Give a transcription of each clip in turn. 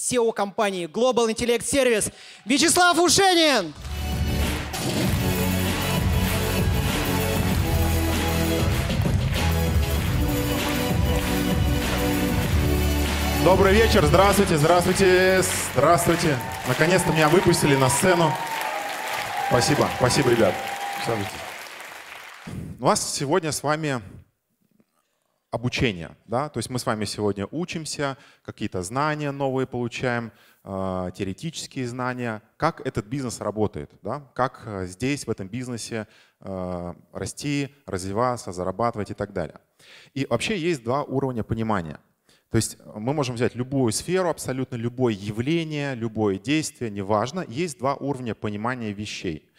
SEO компании Global Intellect Service Вячеслав Ушенин. Добрый вечер, здравствуйте, здравствуйте, здравствуйте. Наконец-то меня выпустили на сцену. Спасибо, спасибо, ребят. Садитесь. У нас сегодня с вами обучение. Да? То есть мы с вами сегодня учимся, какие-то знания новые получаем, а, теоретические знания, как этот бизнес работает, да? как э, здесь, в этом бизнесе э, расти, развиваться, зарабатывать и так далее. И вообще есть два уровня понимания. То есть э, мы можем взять любую сферу, абсолютно любое явление, любое действие, неважно. Есть два уровня понимания вещей.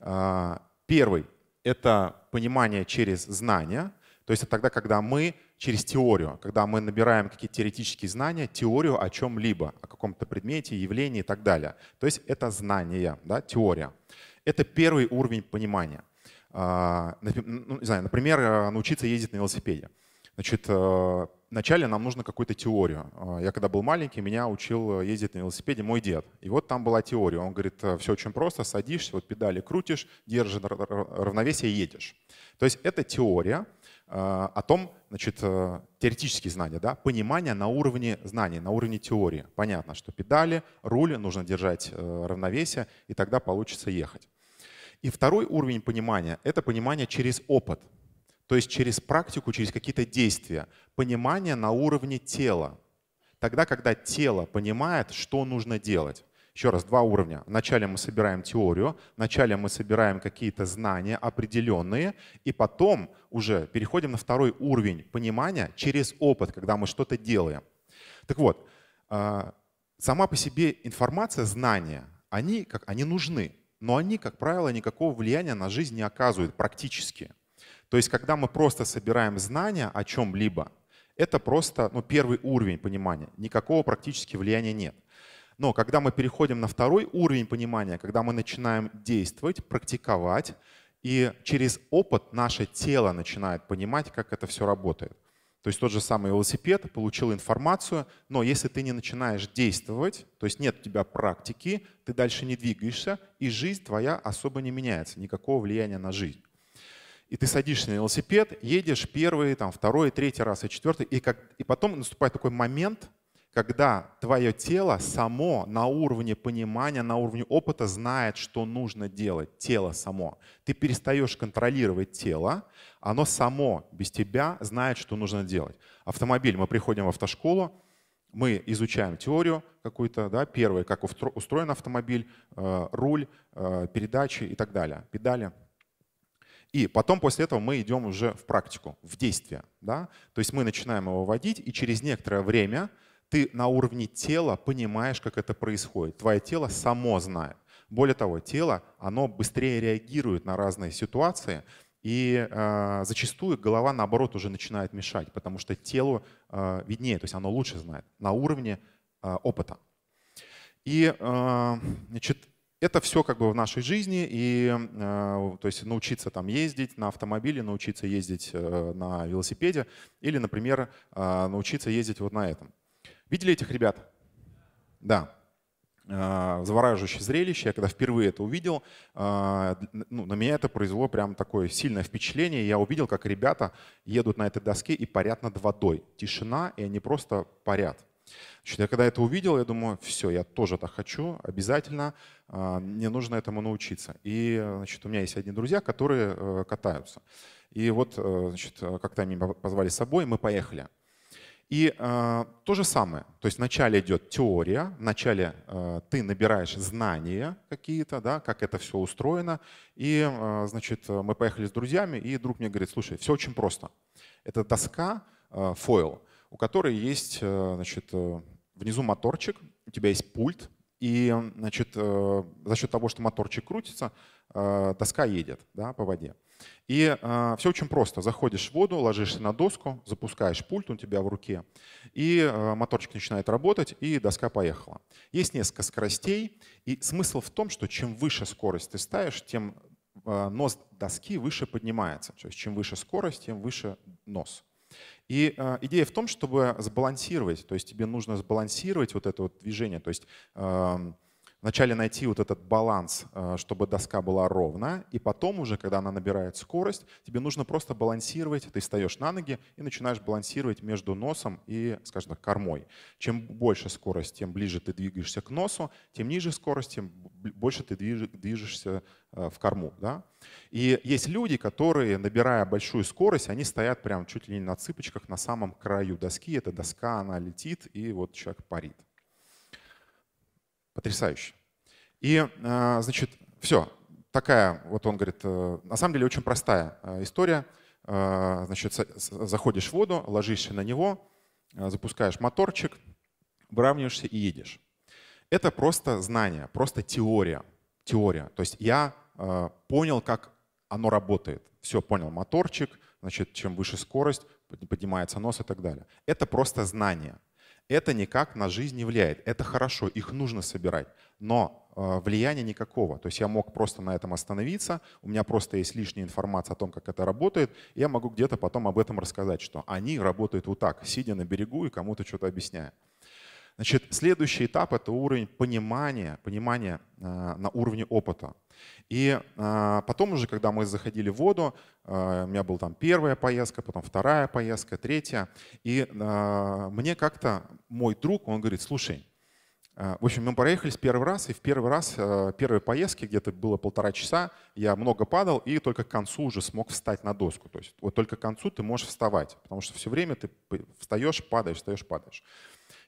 А, первый — это понимание через знания — то есть это тогда, когда мы через теорию, когда мы набираем какие-то теоретические знания, теорию о чем-либо, о каком-то предмете, явлении и так далее. То есть это знание, да, теория. Это первый уровень понимания. А, ну, не знаю, например, э, научиться ездить на велосипеде. Значит, э, вначале нам нужно какую-то теорию. А, я когда был маленький, меня учил э, ездить на велосипеде мой дед. И вот там была теория. Он говорит, все очень просто, садишься, вот педали крутишь, держишь равновесие и едешь. То есть это теория, Э, о том, значит, э, теоретические знания, да, понимание на уровне знаний, на уровне теории. Понятно, что педали, рули, нужно держать э, равновесие, и тогда получится ехать. И второй уровень понимания — это понимание через опыт, то есть через практику, через какие-то действия. Понимание на уровне тела. Тогда, когда тело понимает, что нужно делать. Еще раз, два уровня. Вначале мы собираем теорию, вначале мы собираем какие-то знания определенные, и потом уже переходим на второй уровень понимания через опыт, когда мы что-то делаем. Так вот, а, сама по себе информация, знания, они, как, они нужны, но они, как правило, никакого влияния на жизнь не оказывают практически. То есть, когда мы просто собираем знания о чем-либо, это просто ну, первый уровень понимания. Никакого практически влияния нет. Но когда мы переходим на второй уровень понимания, когда мы начинаем действовать, практиковать, и через опыт наше тело начинает понимать, как это все работает. То есть тот же самый велосипед, получил информацию, но если ты не начинаешь действовать, то есть нет у тебя практики, ты дальше не двигаешься, и жизнь твоя особо не меняется, никакого влияния на жизнь. И ты садишься на велосипед, едешь первый, там, второй, третий раз и четвертый, и, как, и потом наступает такой момент, когда твое тело само на уровне понимания, на уровне опыта знает, что нужно делать, тело само. Ты перестаешь контролировать тело, оно само без тебя знает, что нужно делать. Автомобиль, мы приходим в автошколу, мы изучаем теорию какую-то, да, первое, как устроен автомобиль, э, руль, э, передачи и так далее, педали. И потом после этого мы идем уже в практику, в действие. Да? То есть мы начинаем его водить, и через некоторое время – ты на уровне тела понимаешь, как это происходит. Твое тело само знает. Более того, тело, оно быстрее реагирует на разные ситуации, и э, зачастую голова, наоборот, уже начинает мешать, потому что телу э, виднее, то есть оно лучше знает на уровне э, опыта. И э, значит, это все как бы в нашей жизни, и э, то есть научиться там ездить на автомобиле, научиться ездить э, на велосипеде, или, например, э, научиться ездить вот на этом. Видели этих ребят? Да. А, завораживающее зрелище. Я когда впервые это увидел, а, ну, на меня это произвело прям такое сильное впечатление. Я увидел, как ребята едут на этой доске и парят над водой. Тишина, и они просто парят. Значит, я когда это увидел, я думаю, все, я тоже так хочу, обязательно, а, мне нужно этому научиться. И значит, у меня есть одни друзья, которые э, катаются. И вот э, значит, э, как-то они позвали с собой, мы поехали. И э, то же самое, то есть вначале идет теория, вначале э, ты набираешь знания какие-то, да, как это все устроено, и, э, значит, мы поехали с друзьями, и друг мне говорит, слушай, все очень просто. Это доска, э, фойл, у которой есть, э, значит, э, внизу моторчик, у тебя есть пульт, и, значит, э, за счет того, что моторчик крутится, э, доска едет, да, по воде. И э, а, все очень просто. Заходишь в воду, ложишься на доску, запускаешь пульт, у тебя в руке, и э, моторчик начинает работать, и доска поехала. Есть несколько скоростей, и смысл в том, что чем выше скорость ты ставишь, тем э, нос доски выше поднимается. То есть чем выше скорость, тем выше нос. И э, идея в том, чтобы сбалансировать, то есть тебе нужно сбалансировать вот это вот движение, то есть э, вначале найти вот этот баланс, э, чтобы доска была ровна, и потом уже, когда она набирает скорость, тебе нужно просто балансировать, ты встаешь на ноги и начинаешь балансировать между носом и, скажем так, кормой. Чем больше скорость, тем ближе ты двигаешься к носу, тем ниже скорость, тем больше ты движешься э, в корму. Да? И есть люди, которые, набирая большую скорость, они стоят прям чуть ли не на цыпочках на самом краю доски. Эта доска, она летит, и вот человек парит. Потрясающе. И, э, значит, все. Такая, вот он говорит, э, на самом деле очень простая э, история. Значит, заходишь в воду, ложишься на него, запускаешь моторчик, выравниваешься и едешь. Это просто знание, просто теория. Теория. То есть я понял, как оно работает. Все, понял, моторчик, значит, чем выше скорость, поднимается нос и так далее. Это просто знание это никак на жизнь не влияет. Это хорошо, их нужно собирать, но э, влияния никакого. То есть я мог просто на этом остановиться, у меня просто есть лишняя информация о том, как это работает, и я могу где-то потом об этом рассказать, что они работают вот так, сидя на берегу и кому-то что-то объясняя. Значит, следующий этап — это уровень понимания, понимания э, на уровне опыта. И э, потом уже, когда мы заходили в воду, э, у меня была там первая поездка, потом вторая поездка, третья. И мне как-то мой друг, он говорит, слушай, в общем, мы проехались первый раз, и в первый раз, первой поездки, где-то было полтора часа, я много падал, и только к концу уже смог встать на доску. То есть вот только к концу ты можешь вставать, потому что все время ты встаешь, падаешь, встаешь, падаешь.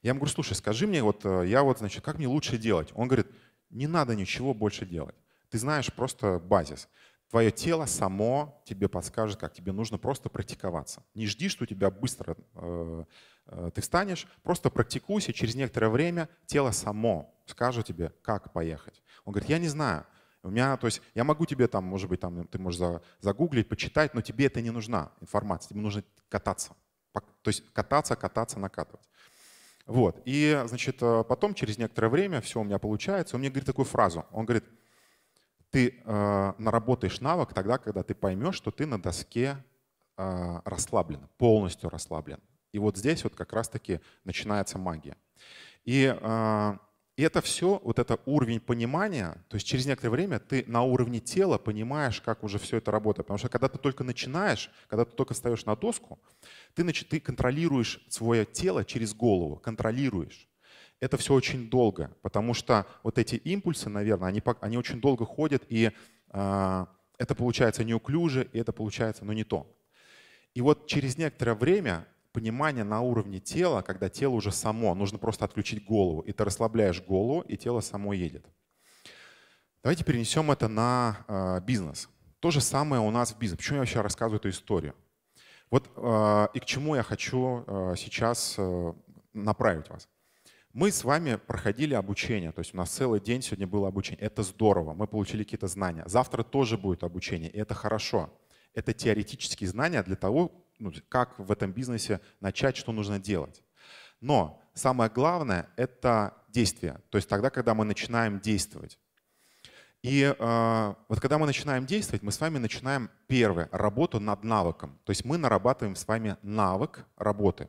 Я ему говорю, слушай, скажи мне, вот э, я вот, значит, как мне лучше делать? Он говорит, не надо ничего больше делать. Ты знаешь просто базис. Твое тело само тебе подскажет, как тебе нужно просто практиковаться. Не жди, что у тебя быстро э, э, ты встанешь, просто практикуйся, через некоторое время тело само скажет тебе, как поехать. Он говорит, я не знаю. У меня, то есть я могу тебе там, может быть, там ты можешь загуглить, почитать, но тебе это не нужна информация, тебе нужно кататься. То есть кататься, кататься, накатывать. Вот. И, значит, э, потом, через некоторое время, все у меня получается, он мне говорит такую фразу. Он говорит, ты э, наработаешь навык тогда, когда ты поймешь, что ты на доске э, расслаблен, полностью расслаблен. И вот здесь вот как раз-таки начинается магия. И э, и это все, вот это уровень понимания, то есть через некоторое время ты на уровне тела понимаешь, как уже все это работает. Потому что когда ты только начинаешь, когда ты только встаешь на доску, ты, значит, ты контролируешь свое тело через голову, контролируешь. Это все очень долго, потому что вот эти импульсы, наверное, они, они очень долго ходят, и э, это получается неуклюже, и это получается, ну, не то. И вот через некоторое время понимание на уровне тела, когда тело уже само, нужно просто отключить голову, и ты расслабляешь голову, и тело само едет. Давайте перенесем это на э, бизнес. То же самое у нас в бизнесе. Почему я вообще рассказываю эту историю? Вот э, и к чему я хочу э, сейчас э, направить вас. Мы с вами проходили обучение, то есть у нас целый день сегодня было обучение. Это здорово, мы получили какие-то знания. Завтра тоже будет обучение, и это хорошо. Это теоретические знания для того, ну, как в этом бизнесе начать, что нужно делать. Но самое главное – это действие, то есть тогда, когда мы начинаем действовать. И э, вот когда мы начинаем действовать, мы с вами начинаем, первое, работу над навыком. То есть мы нарабатываем с вами навык работы.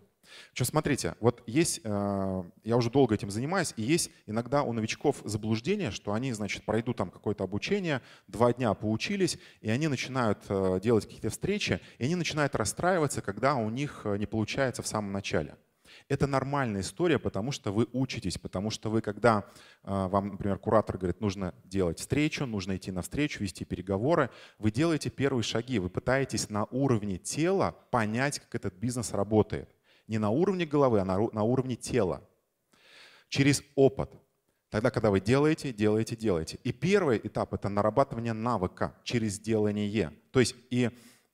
Что смотрите, вот есть, э, я уже долго этим занимаюсь, и есть иногда у новичков заблуждение, что они, значит, пройдут там какое-то обучение, два дня поучились, и они начинают э, делать какие-то встречи, и они начинают расстраиваться, когда у них э, не получается в самом начале. Это нормальная история, потому что вы учитесь, потому что вы, когда вам, например, куратор говорит, нужно делать встречу, нужно идти на встречу, вести переговоры, вы делаете первые шаги, вы пытаетесь на уровне тела понять, как этот бизнес работает не на уровне головы, а на, на уровне тела. Через опыт. Тогда, когда вы делаете, делаете, делаете. И первый этап – это нарабатывание навыка через делание. То есть и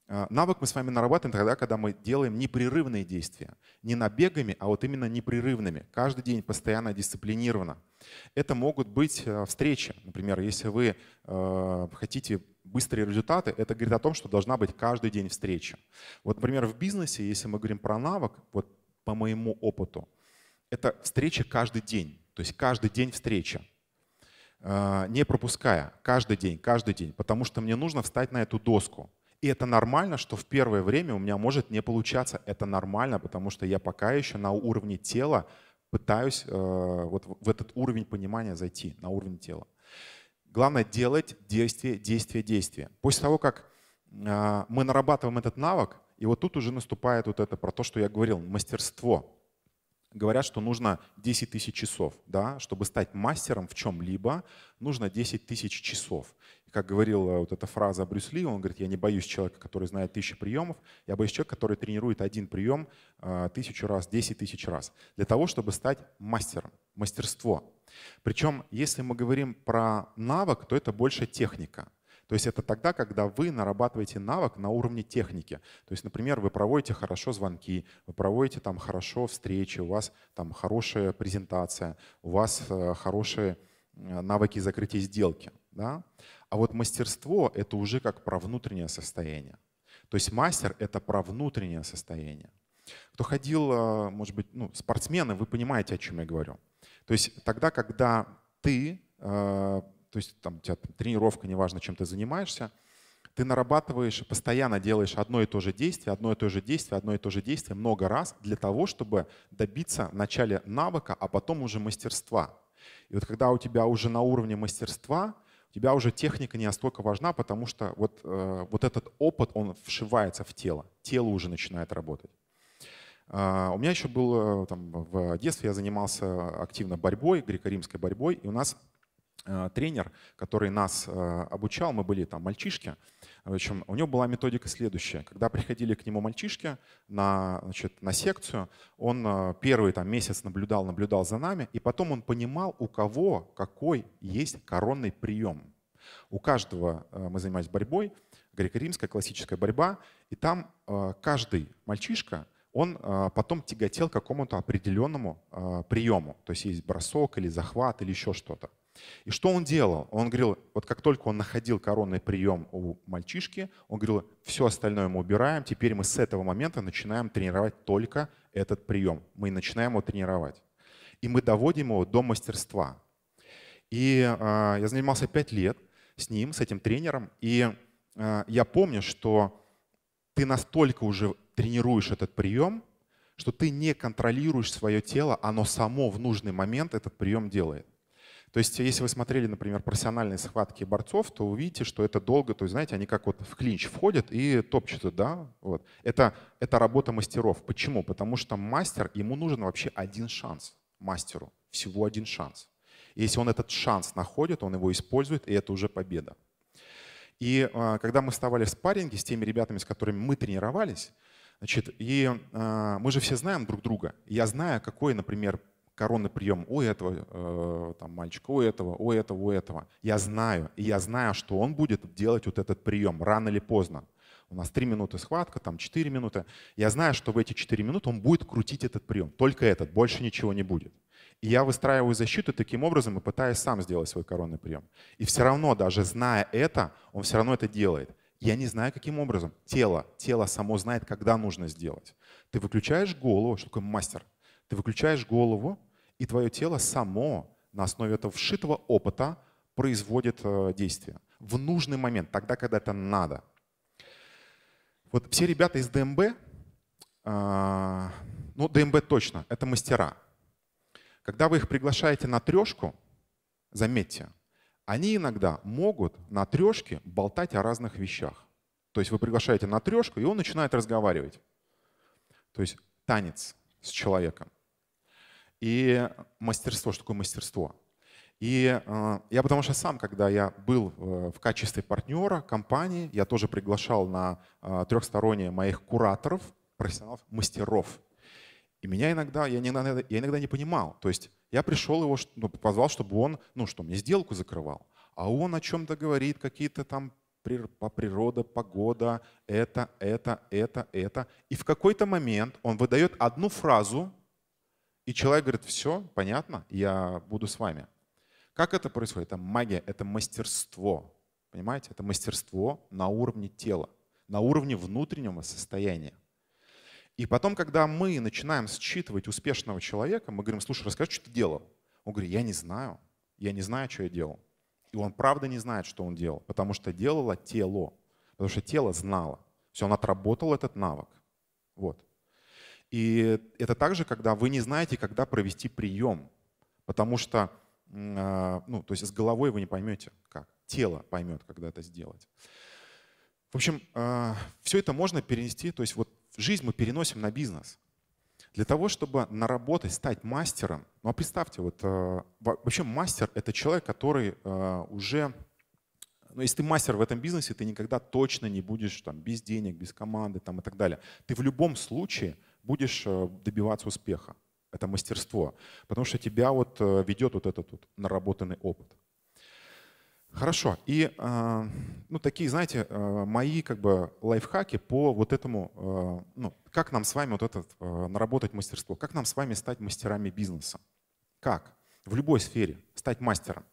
э, Навык мы с вами нарабатываем тогда, когда мы делаем непрерывные действия. Не набегами, а вот именно непрерывными. Каждый день постоянно дисциплинированно. Это могут быть э, встречи. Например, если вы э, хотите быстрые результаты, это говорит о том, что должна быть каждый день встреча. Вот, например, в бизнесе, если мы говорим про навык, вот по моему опыту, это встреча каждый день. То есть каждый день встреча. Э, не пропуская. Каждый день, каждый день. Потому что мне нужно встать на эту доску. И это нормально, что в первое время у меня может не получаться. Это нормально, потому что я пока еще на уровне тела пытаюсь э, вот в этот уровень понимания зайти, на уровень тела. Главное делать действие, действие, действие. После того, как а, мы нарабатываем этот навык, и вот тут уже наступает вот это про то, что я говорил, мастерство говорят, что нужно 10 тысяч часов. Да? Чтобы стать мастером в чем-либо, нужно 10 тысяч часов. как говорила вот эта фраза Брюс Ли, он говорит, я не боюсь человека, который знает тысячи приемов, я боюсь человека, который тренирует один прием а, тысячу раз, 10 тысяч раз, для того, чтобы стать мастером, мастерство. Причем, если мы говорим про навык, то это больше техника – то есть это тогда, когда вы нарабатываете навык на уровне техники. То есть, например, вы проводите хорошо звонки, вы проводите там хорошо встречи, у вас там хорошая презентация, у вас э, хорошие э, навыки закрытия сделки. Да? А вот мастерство — это уже как про внутреннее состояние. То есть мастер — это про внутреннее состояние. Кто ходил, э, может быть, ну, спортсмены, вы понимаете, о чем я говорю. То есть тогда, когда ты то есть там у тебя там, тренировка, неважно, чем ты занимаешься, ты нарабатываешь, постоянно делаешь одно и то же действие, одно и то же действие, одно и то же действие много раз для того, чтобы добиться вначале навыка, а потом уже мастерства. И вот когда у тебя уже на уровне мастерства, у тебя уже техника не настолько важна, потому что вот, э, вот этот опыт, он вшивается в тело, тело уже начинает работать. А, у меня еще было, э, там, в детстве я занимался активно борьбой, греко-римской борьбой, и у нас Э, тренер, который нас э, обучал, мы были там мальчишки, в общем, у него была методика следующая. Когда приходили к нему мальчишки на, значит, на секцию, он э, первый там, месяц наблюдал, наблюдал за нами, и потом он понимал, у кого какой есть коронный прием. У каждого мы занимались борьбой, греко-римская классическая борьба, и там каждый мальчишка он потом тяготел к какому-то определенному приему. То есть есть бросок или захват или еще что-то. И что он делал? Он говорил, вот как только он находил коронный прием у мальчишки, он говорил, все остальное мы убираем, теперь мы с этого момента начинаем тренировать только этот прием. Мы начинаем его тренировать. И мы доводим его до мастерства. И э, я занимался 5 лет с ним, с этим тренером, и э, я помню, что ты настолько уже тренируешь этот прием, что ты не контролируешь свое тело, оно само в нужный момент этот прием делает. То есть, если вы смотрели, например, профессиональные схватки борцов, то увидите, что это долго, то есть, знаете, они как вот в клинч входят и топчутся, да, вот. Это, это работа мастеров. Почему? Потому что мастер, ему нужен вообще один шанс, мастеру, всего один шанс. И если он этот шанс находит, он его использует, и это уже победа. И э, когда мы вставали в спарринге с теми ребятами, с которыми мы тренировались, значит, и э, мы же все знаем друг друга. Я знаю, какой, например, коронный прием у этого э, там, мальчика, у этого, у этого, у этого. Я знаю, и я знаю, что он будет делать вот этот прием рано или поздно. У нас 3 минуты схватка, там 4 минуты. Я знаю, что в эти 4 минуты он будет крутить этот прием. Только этот, больше ничего не будет. И я выстраиваю защиту таким образом и пытаюсь сам сделать свой коронный прием. И все равно, даже зная это, он все равно это делает. Я не знаю, каким образом. Тело, тело само знает, когда нужно сделать. Ты выключаешь голову, что такое мастер – ты выключаешь голову, и твое тело само на основе этого вшитого опыта производит э, действие в нужный момент, тогда, когда это надо. Вот все ребята из ДМБ, а, ну ДМБ точно, это мастера. Когда вы их приглашаете на трешку, заметьте, они иногда могут на трешке болтать о разных вещах. То есть вы приглашаете на трешку, и он начинает разговаривать. То есть танец с человеком и мастерство. Что такое мастерство? И э, я потому что сам, когда я был э, в качестве партнера компании, я тоже приглашал на э, трехсторонние моих кураторов, профессионалов, мастеров. И меня иногда, я иногда, я иногда не понимал. То есть я пришел его, ну, позвал, чтобы он, ну что, мне сделку закрывал. А он о чем-то говорит, какие-то там по природа, погода, это, это, это, это. И в какой-то момент он выдает одну фразу, и человек говорит, все, понятно, я буду с вами. Как это происходит? Это магия, это мастерство. Понимаете? Это мастерство на уровне тела, на уровне внутреннего состояния. И потом, когда мы начинаем считывать успешного человека, мы говорим, слушай, расскажи, что ты делал. Он говорит, я не знаю, я не знаю, что я делал. И он правда не знает, что он делал, потому что делало тело, потому что тело знало. Все, он отработал этот навык. Вот. И это также, когда вы не знаете, когда провести прием, потому что, а, ну, то есть с головой вы не поймете, как. Тело поймет, когда это сделать. В общем, а, все это можно перенести, то есть вот жизнь мы переносим на бизнес. Для того, чтобы наработать, стать мастером, ну а представьте, вот а, вообще мастер — это человек, который уже ну если ты мастер в этом бизнесе, ты никогда точно не будешь там, без денег, без команды там, и так далее. Ты в любом случае будешь э, добиваться успеха. Это мастерство. Потому что тебя вот э, ведет вот этот вот наработанный опыт. Хорошо. И э, ну, такие, знаете, мои как бы лайфхаки по вот этому, ну, как нам с вами вот этот наработать мастерство, как нам с вами стать мастерами бизнеса. Как? В любой сфере стать мастером.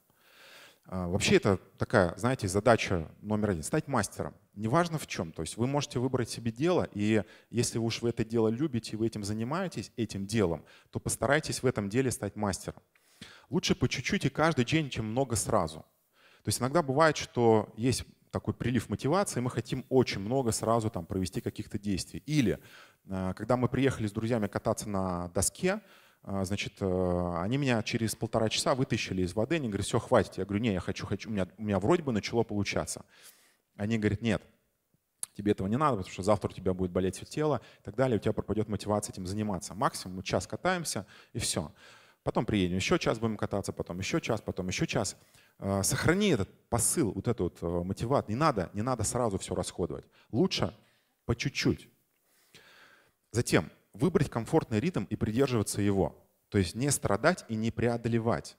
Вообще это такая, знаете, задача номер один. Стать мастером неважно в чем. То есть вы можете выбрать себе дело, и если уж вы это дело любите и вы этим занимаетесь, этим делом, то постарайтесь в этом деле стать мастером. Лучше по чуть-чуть и каждый день, чем много сразу. То есть иногда бывает, что есть такой прилив мотивации, мы хотим очень много сразу там провести каких-то действий. Или э, когда мы приехали с друзьями кататься на доске, э, значит, э, они меня через полтора часа вытащили из воды, они говорят, все, хватит. Я говорю, не, я хочу, хочу, у меня, у меня вроде бы начало получаться. Они говорят, нет, тебе этого не надо, потому что завтра у тебя будет болеть все тело и так далее, у тебя пропадет мотивация этим заниматься. Максимум мы час катаемся и все. Потом приедем, еще час будем кататься, потом еще час, потом еще час. А, сохрани этот посыл, вот этот вот э, мотиват. Не надо, не надо сразу все расходовать. Лучше по чуть-чуть. Затем выбрать комфортный ритм и придерживаться его. То есть не страдать и не преодолевать.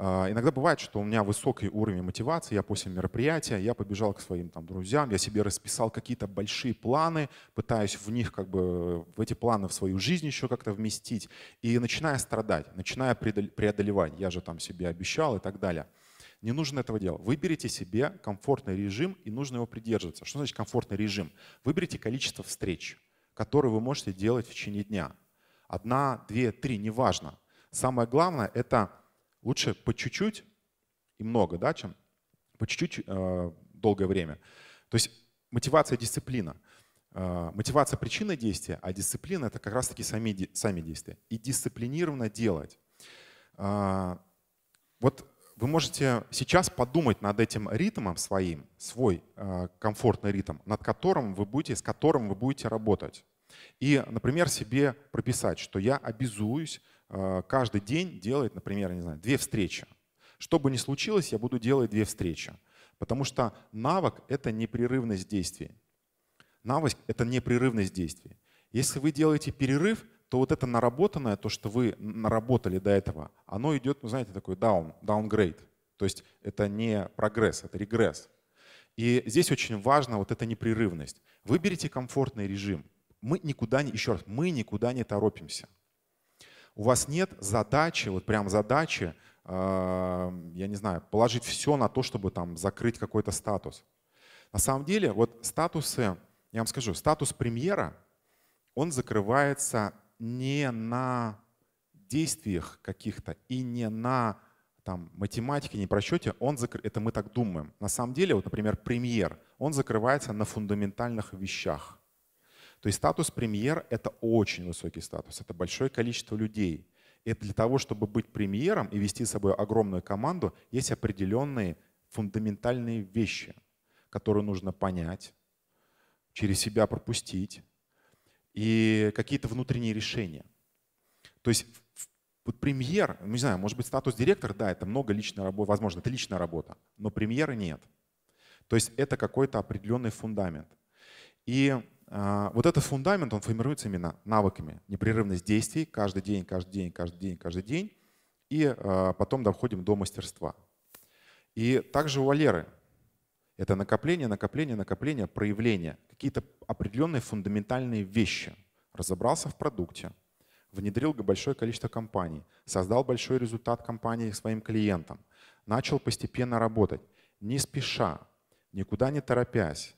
А, иногда бывает, что у меня высокий уровень мотивации, я после мероприятия, я побежал к своим там, друзьям, я себе расписал какие-то большие планы, пытаюсь в них, как бы, в эти планы в свою жизнь еще как-то вместить, и начиная страдать, начиная преодолевать, я же там себе обещал и так далее. Не нужно этого делать. Выберите себе комфортный режим, и нужно его придерживаться. Что значит комфортный режим? Выберите количество встреч, которые вы можете делать в течение дня. Одна, две, три, неважно. Самое главное — это Лучше по чуть-чуть и много, да, чем по чуть-чуть э, долгое время. То есть мотивация — дисциплина. Э, мотивация — причина действия, а дисциплина — это как раз-таки сами, сами действия. И дисциплинированно делать. Э, вот вы можете сейчас подумать над этим ритмом своим, свой э, комфортный ритм, над которым вы будете, с которым вы будете работать. И, например, себе прописать, что я обязуюсь Э, каждый день делает, например, не знаю, две встречи. Что бы ни случилось, я буду делать две встречи. Потому что навык — это непрерывность действий. Навык — это непрерывность действий. Если вы делаете перерыв, то вот это наработанное, то, что вы наработали до этого, оно идет, ну, знаете, такой down, downgrade. То есть это не прогресс, это регресс. И здесь очень важно вот эта непрерывность. Выберите комфортный режим. Мы никуда не, еще раз, мы никуда не торопимся у вас нет задачи, вот прям задачи, эм, я не знаю, положить все на то, чтобы там закрыть какой-то статус. На самом деле, вот статусы, я вам скажу, статус премьера, он закрывается не на действиях каких-то и не на там, математике, не просчете, он закр... это мы так думаем. На самом деле, вот, например, премьер, он закрывается на фундаментальных вещах. То есть статус премьер — это очень высокий статус, это большое количество людей. И для того, чтобы быть премьером и вести с собой огромную команду, есть определенные фундаментальные вещи, которые нужно понять, через себя пропустить и какие-то внутренние решения. То есть вот премьер, ну не знаю, может быть статус директор, да, это много личной работы, возможно, это личная работа, но премьера нет. То есть это какой-то определенный фундамент. И а, вот этот фундамент, он формируется именно навыками, непрерывность действий каждый день, каждый день, каждый день, каждый день, и а, потом доходим до мастерства. И также у Валеры это накопление, накопление, накопление, проявление, какие-то определенные фундаментальные вещи. Разобрался в продукте, внедрил большое количество компаний, создал большой результат компании своим клиентам, начал постепенно работать, не спеша, никуда не торопясь,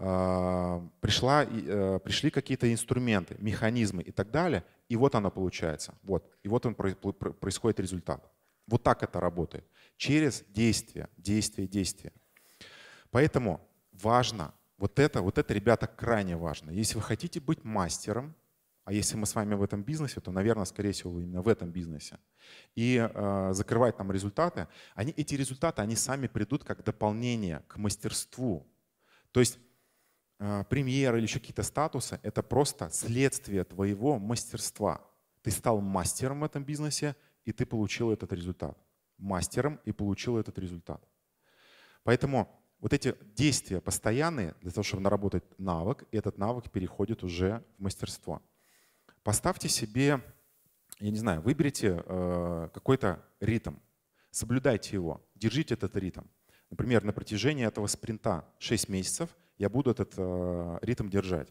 а, пришла, э, пришли какие-то инструменты, механизмы и так далее, и вот она получается. Вот. И вот он происходит результат. Вот так это работает. Через действие, действие, действие. Поэтому важно, вот это, вот это, ребята, крайне важно. Если вы хотите быть мастером, а если мы с вами в этом бизнесе, то, наверное, скорее всего, именно в этом бизнесе. И э, закрывать там результаты, они, эти результаты, они сами придут как дополнение к мастерству. То есть Э, премьер или еще какие-то статусы, это просто следствие твоего мастерства. Ты стал мастером в этом бизнесе, и ты получил этот результат. Мастером и получил этот результат. Поэтому вот эти действия постоянные для того, чтобы наработать навык, и этот навык переходит уже в мастерство. Поставьте себе, я не знаю, выберите э, какой-то ритм, соблюдайте его, держите этот ритм. Например, на протяжении этого спринта 6 месяцев – я буду этот э, ритм держать.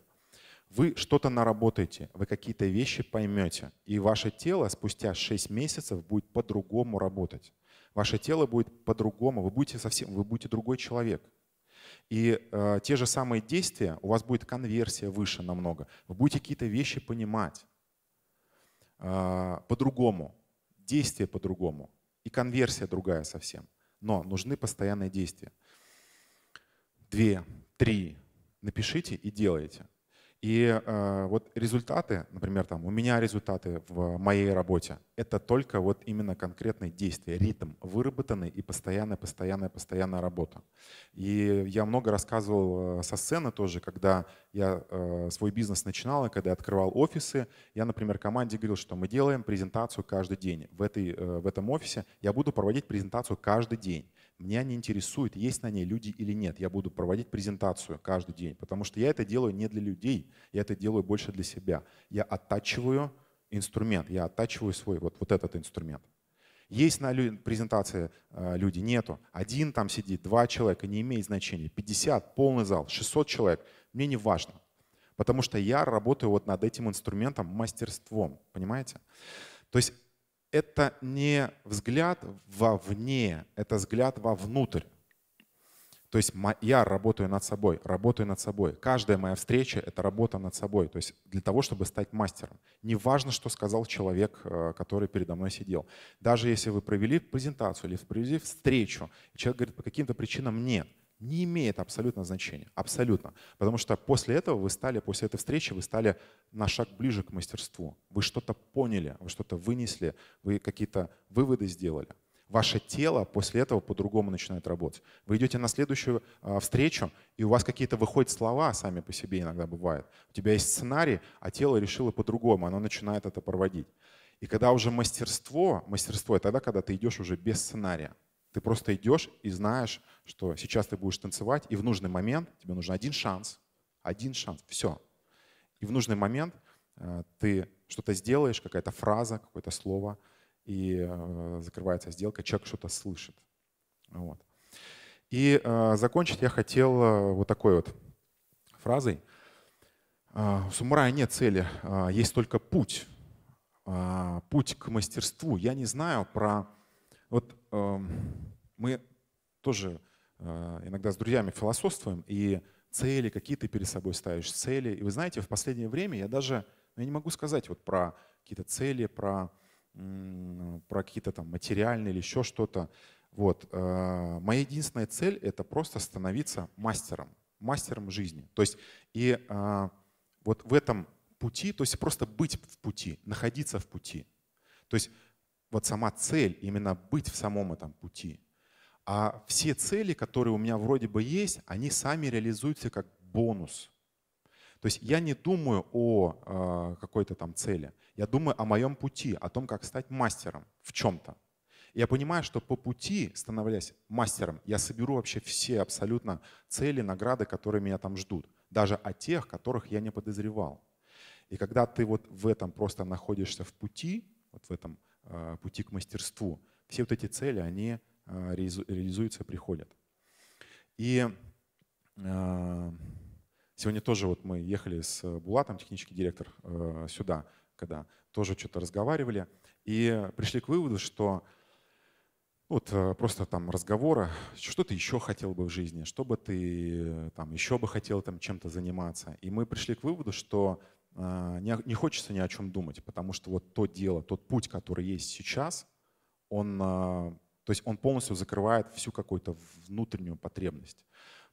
Вы что-то наработаете, вы какие-то вещи поймете, и ваше тело спустя 6 месяцев будет по-другому работать. Ваше тело будет по-другому, вы будете совсем, вы будете другой человек. И э, те же самые действия, у вас будет конверсия выше намного, вы будете какие-то вещи понимать э, по-другому, действия по-другому, и конверсия другая совсем. Но нужны постоянные действия. Две, три напишите и делайте. И э, вот результаты, например, там у меня результаты в моей работе, это только вот именно конкретные действия, ритм выработанный и постоянная, постоянная, постоянная работа. И я много рассказывал э, со сцены тоже, когда я э, свой бизнес начинал, и когда я открывал офисы, я, например, команде говорил, что мы делаем презентацию каждый день. В, этой, э, в этом офисе я буду проводить презентацию каждый день. Меня не интересует, есть на ней люди или нет. Я буду проводить презентацию каждый день, потому что я это делаю не для людей, я это делаю больше для себя. Я оттачиваю инструмент, я оттачиваю свой вот, вот этот инструмент. Есть на презентации э, люди, нету. Один там сидит, два человека, не имеет значения. 50, полный зал, 600 человек. Мне не важно. Потому что я работаю вот над этим инструментом мастерством, понимаете? То есть это не взгляд вовне, это взгляд вовнутрь. То есть я работаю над собой, работаю над собой. Каждая моя встреча — это работа над собой. То есть для того, чтобы стать мастером. неважно, что сказал человек, э, который передо мной сидел. Даже если вы провели презентацию или провели встречу, человек говорит, по каким-то причинам нет — не имеет абсолютно значения. Абсолютно. Потому что после этого вы стали, после этой встречи вы стали на шаг ближе к мастерству. Вы что-то поняли, вы что-то вынесли, вы какие-то выводы сделали. Ваше тело после этого по-другому начинает работать. Вы идете на следующую э, встречу, и у вас какие-то выходят слова сами по себе иногда бывает. У тебя есть сценарий, а тело решило по-другому, оно начинает это проводить. И когда уже мастерство, мастерство — это тогда, когда ты идешь уже без сценария. Ты просто идешь и знаешь, что сейчас ты будешь танцевать, и в нужный момент тебе нужен один шанс, один шанс, все. И в нужный момент э, ты что-то сделаешь, какая-то фраза, какое-то слово, и э, закрывается сделка, человек что-то слышит. Вот. И э, закончить я хотел вот такой вот фразой. У самурая нет цели, есть только путь. Путь к мастерству. Я не знаю про... Вот Эм, мы тоже э, иногда с друзьями философствуем и цели какие ты перед собой ставишь, цели. И вы знаете, в последнее время я даже, ну, я не могу сказать вот про какие-то цели, про, про какие-то там материальные или еще что-то. Вот. Э, моя единственная цель — это просто становиться мастером, мастером жизни. То есть и э, вот в этом пути, то есть просто быть в пути, находиться в пути. То есть вот сама цель, именно быть в самом этом пути. А все цели, которые у меня вроде бы есть, они сами реализуются как бонус. То есть я не думаю о э, какой-то там цели. Я думаю о моем пути, о том, как стать мастером в чем-то. Я понимаю, что по пути, становляясь мастером, я соберу вообще все абсолютно цели, награды, которые меня там ждут. Даже о тех, которых я не подозревал. И когда ты вот в этом просто находишься в пути, вот в этом Э, пути к мастерству. Все вот эти цели, они э, реализуются и приходят. И э, сегодня тоже вот мы ехали с Булатом, технический директор, сюда, когда тоже что-то разговаривали, и пришли к выводу, что вот просто там разговора, что ты еще хотел бы в жизни, что бы ты там еще бы хотел там чем-то заниматься. И мы пришли к выводу, что а, не не хочется ни о чем думать, потому что вот то дело, тот путь, который есть сейчас, он, а, то есть он полностью закрывает всю какую-то внутреннюю потребность.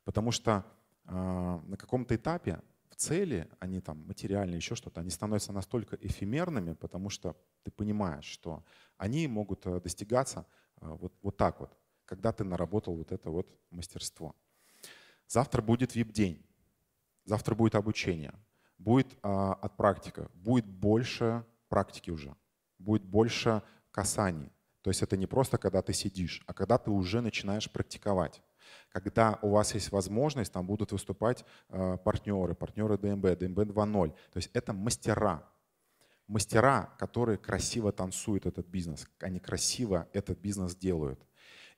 Потому что а, на каком-то этапе в цели, они там материальные, еще что-то, они становятся настолько эфемерными, потому что ты понимаешь, что они могут достигаться вот, вот так вот, когда ты наработал вот это вот мастерство. Завтра будет vip день завтра будет обучение – будет а, от практика, будет больше практики уже, будет больше касаний. То есть это не просто когда ты сидишь, а когда ты уже начинаешь практиковать. Когда у вас есть возможность, там будут выступать э, партнеры, партнеры ДМБ, ДМБ 2.0. То есть это мастера. Мастера, которые красиво танцуют этот бизнес. Они красиво этот бизнес делают.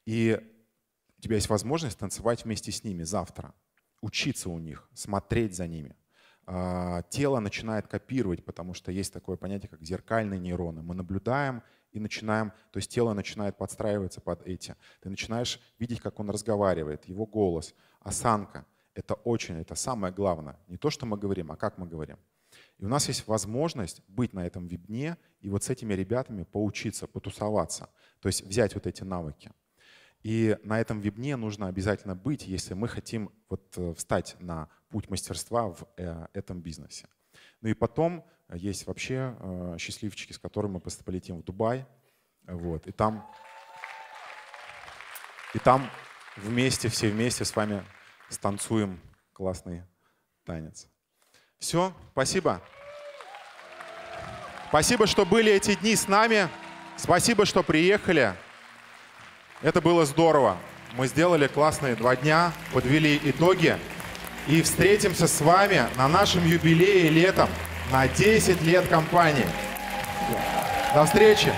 И у тебя есть возможность танцевать вместе с ними завтра, учиться у них, смотреть за ними – а, тело начинает копировать, потому что есть такое понятие, как зеркальные нейроны. Мы наблюдаем и начинаем, то есть тело начинает подстраиваться под эти. Ты начинаешь видеть, как он разговаривает, его голос, осанка. Это очень, это самое главное. Не то, что мы говорим, а как мы говорим. И у нас есть возможность быть на этом вебне и вот с этими ребятами поучиться, потусоваться, то есть взять вот эти навыки. И на этом вебне нужно обязательно быть, если мы хотим вот э, встать на путь мастерства в э, этом бизнесе. Ну и потом э, есть вообще э, счастливчики, с которыми мы полетим в Дубай. Вот, и там, и там вместе, все вместе с вами станцуем классный танец. Все, спасибо. Спасибо, что были эти дни с нами. Спасибо, что приехали. Это было здорово. Мы сделали классные два дня, подвели итоги. И встретимся с вами на нашем юбилее летом на 10 лет компании. До встречи!